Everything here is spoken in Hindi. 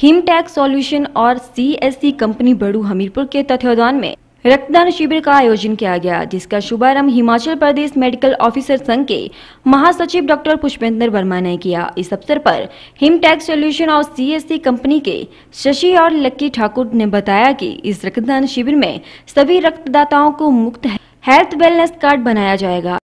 हिमटैक सॉल्यूशन और सीएससी कंपनी बड़ू हमीरपुर के तथ्योदान में रक्तदान शिविर का आयोजन किया गया जिसका शुभारंभ हिमाचल प्रदेश मेडिकल ऑफिसर संघ के महासचिव डॉक्टर पुष्पेंद्र वर्मा ने किया इस अवसर पर हिमटैक सॉल्यूशन और सीएससी कंपनी के शशि और लक्की ठाकुर ने बताया कि इस रक्तदान शिविर में सभी रक्तदाताओं को मुक्त हेल्थ वेलनेस कार्ड बनाया जाएगा